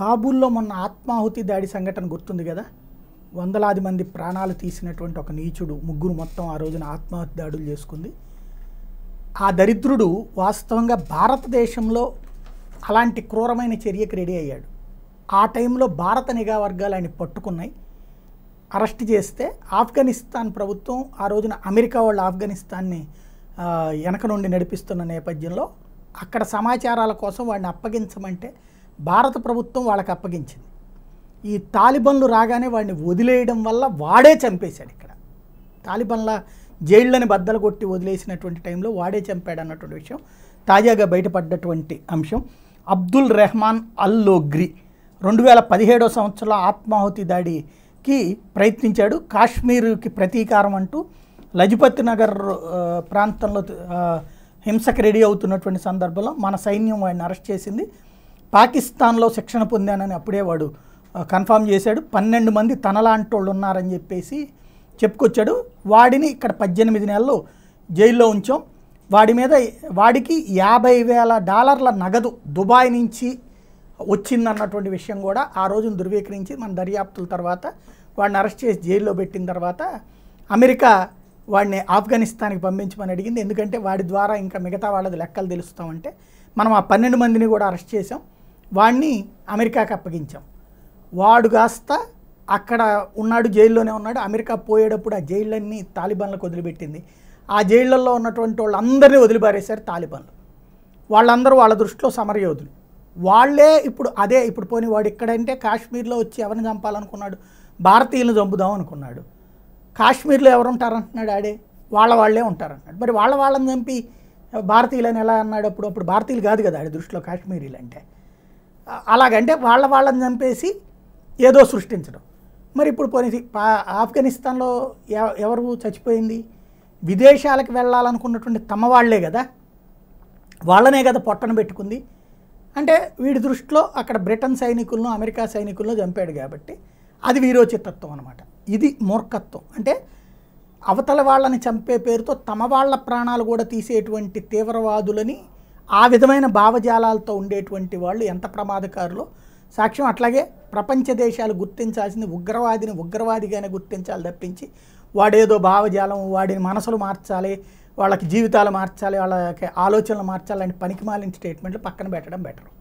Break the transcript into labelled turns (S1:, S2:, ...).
S1: కాబూల్లో మొన్న ఆత్మాహుతి దాడి సంఘటన గుర్తుంది కదా వందలాది మంది ప్రాణాలు తీసినటువంటి ఒక నీచుడు ముగ్గురు మొత్తం ఆ రోజున ఆత్మాహుతి దాడులు చేసుకుంది ఆ దరిద్రుడు వాస్తవంగా భారతదేశంలో అలాంటి క్రూరమైన చర్యకు రెడీ అయ్యాడు ఆ టైంలో భారత నిఘా వర్గాలు ఆయన పట్టుకున్నాయి అరెస్ట్ చేస్తే ఆఫ్ఘనిస్తాన్ ప్రభుత్వం ఆ రోజున అమెరికా వాళ్ళు ఆఫ్ఘనిస్తాన్ని వెనక నుండి నడిపిస్తున్న నేపథ్యంలో అక్కడ సమాచారాల కోసం వాడిని అప్పగించమంటే భారత ప్రభుత్వం వాళ్ళకి అప్పగించింది ఈ తాలిబన్లు రాగానే వాడిని వదిలేయడం వల్ల వాడే చంపేశాడు ఇక్కడ తాలిబన్ల జైళ్ళని బద్దలు కొట్టి వదిలేసినటువంటి టైంలో వాడే చంపాడు అన్నటువంటి విషయం తాజాగా బయటపడ్డటువంటి అంశం అబ్దుల్ రెహమాన్ అల్ లోగ్రి రెండు వేల పదిహేడో సంవత్సరంలో ఆత్మాహుతి దాడికి ప్రయత్నించాడు కాశ్మీర్కి ప్రతీకారం అంటూ లజపతి నగర్ ప్రాంతంలో హింసకు రెడీ అవుతున్నటువంటి సందర్భంలో మన సైన్యం వాడిని అరెస్ట్ చేసింది పాకిస్తాన్లో శిక్షణ పొందానని అప్పుడే వాడు కన్ఫామ్ చేశాడు పన్నెండు మంది తనలాంటి వాళ్ళు ఉన్నారని చెప్పేసి చెప్పుకొచ్చాడు వాడిని ఇక్కడ పద్దెనిమిది నెలలు జైల్లో ఉంచాం వాడి మీద వాడికి యాభై వేల డాలర్ల నగదు దుబాయ్ నుంచి వచ్చిందన్నటువంటి విషయం కూడా ఆ రోజును ధృవీకరించి మన దర్యాప్తుల తర్వాత వాడిని అరెస్ట్ చేసి జైల్లో పెట్టిన తర్వాత అమెరికా వాడిని ఆఫ్ఘనిస్తాన్కి పంపించమని అడిగింది ఎందుకంటే వాడి ద్వారా ఇంకా మిగతా వాళ్ళది లెక్కలు తెలుస్తామంటే మనం ఆ పన్నెండు మందిని కూడా అరెస్ట్ చేసాం వాడిని అమెరికాకి అప్పగించాం వాడు కాస్త అక్కడ ఉన్నాడు జైల్లోనే ఉన్నాడు అమెరికా పోయేటప్పుడు ఆ జైళ్ళన్నీ తాలిబాన్లకు వదిలిపెట్టింది ఆ జైళ్ళల్లో ఉన్నటువంటి వాళ్ళందరినీ వదిలిపారేశారు తాలిబాన్లు వాళ్ళందరూ వాళ్ళ దృష్టిలో సమరయోధులు వాళ్ళే ఇప్పుడు అదే ఇప్పుడు పోని వాడు ఎక్కడంటే కాశ్మీర్లో వచ్చి ఎవరిని చంపాలనుకున్నాడు భారతీయులను చంపుదాం అనుకున్నాడు కాశ్మీర్లో ఎవరు ఉంటారంటున్నాడు ఆడే వాళ్ళ వాళ్ళే ఉంటారంటున్నాడు మరి వాళ్ళ వాళ్ళని చంపి భారతీయులని ఎలా అన్నాడు అప్పుడు అప్పుడు భారతీయులు కాదు కదా ఆడి దృష్టిలో కాశ్మీరీలు అంటే అలాగంటే వాళ్ళ వాళ్ళని చంపేసి ఏదో సృష్టించడం మరి ఇప్పుడు పోనీ ఆఫ్ఘనిస్తాన్లో ఎవరు చచ్చిపోయింది విదేశాలకు వెళ్ళాలనుకున్నటువంటి తమ వాళ్లే కదా వాళ్ళనే కదా పొట్టను పెట్టుకుంది అంటే వీడి దృష్టిలో అక్కడ బ్రిటన్ సైనికులను అమెరికా సైనికులను చంపాడు కాబట్టి అది వీరోచితత్వం అనమాట ఇది మూర్ఖత్వం అంటే అవతల వాళ్ళని చంపే పేరుతో తమ వాళ్ళ ప్రాణాలు కూడా తీసేటువంటి తీవ్రవాదులని ఆ విధమైన భావజాలాలతో ఉండేటువంటి వాళ్ళు ఎంత ప్రమాదకారులు సాక్ష్యం అట్లాగే ప్రపంచ దేశాలు గుర్తించాల్సింది ఉగ్రవాదిని ఉగ్రవాదిగానే గుర్తించాలి తప్పించి వాడేదో భావజాలం వాడిని మనసులు మార్చాలి వాళ్ళకి జీవితాలు మార్చాలి వాళ్ళకి ఆలోచనలు మార్చాలని మాలిన స్టేట్మెంట్లు పక్కన పెట్టడం బెటరు